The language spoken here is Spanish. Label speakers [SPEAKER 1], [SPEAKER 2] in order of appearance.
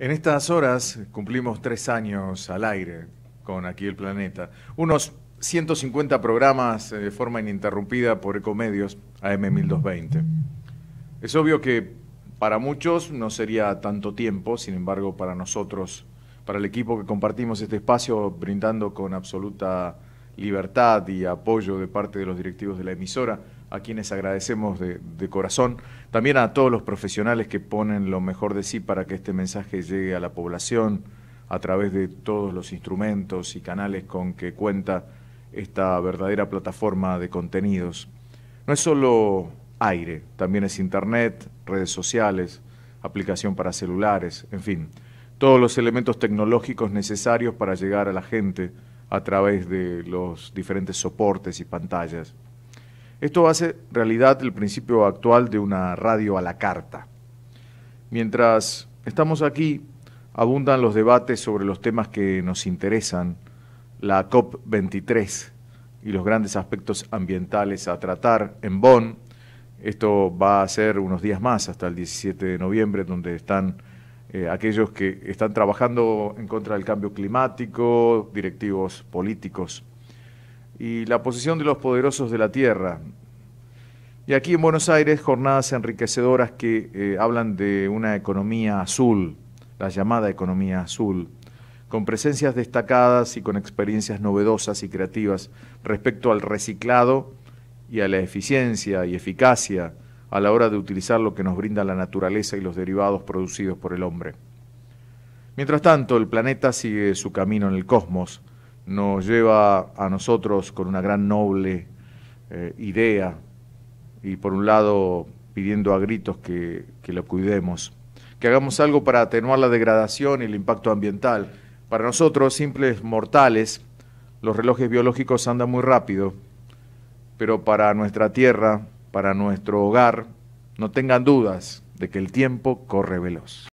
[SPEAKER 1] En estas horas cumplimos tres años al aire con Aquí el Planeta. Unos 150 programas eh, de forma ininterrumpida por Ecomedios AM1220. Es obvio que para muchos no sería tanto tiempo, sin embargo, para nosotros, para el equipo que compartimos este espacio, brindando con absoluta libertad y apoyo de parte de los directivos de la emisora, a quienes agradecemos de, corazón, también a todos los profesionales que ponen lo mejor de sí para que este mensaje llegue a la población a través de todos los instrumentos y canales con que cuenta esta verdadera plataforma de contenidos. No es solo aire, también es internet, redes sociales, aplicación para celulares, en fin, todos los elementos tecnológicos necesarios para llegar a la gente a través de los diferentes soportes y pantallas. Esto hace realidad el principio actual de una radio a la carta. Mientras estamos aquí, abundan los debates sobre los temas que nos interesan, la COP23 y los grandes aspectos ambientales a tratar en Bonn. Esto va a ser unos días más, hasta el 17 de noviembre, donde están eh, aquellos que están trabajando en contra del cambio climático, directivos políticos y la posición de los poderosos de la tierra. Y aquí en Buenos Aires, jornadas enriquecedoras que eh, hablan de una economía azul, la llamada economía azul, con presencias destacadas y con experiencias novedosas y creativas respecto al reciclado y a la eficiencia y eficacia a la hora de utilizar lo que nos brinda la naturaleza y los derivados producidos por el hombre. Mientras tanto, el planeta sigue su camino en el cosmos, nos lleva a nosotros con una gran noble eh, idea y por un lado pidiendo a gritos que, que, lo cuidemos, que hagamos algo para atenuar la degradación y el impacto ambiental. Para nosotros, simples mortales, los relojes biológicos andan muy rápido, pero para nuestra tierra, para nuestro hogar, no tengan dudas de que el tiempo corre veloz.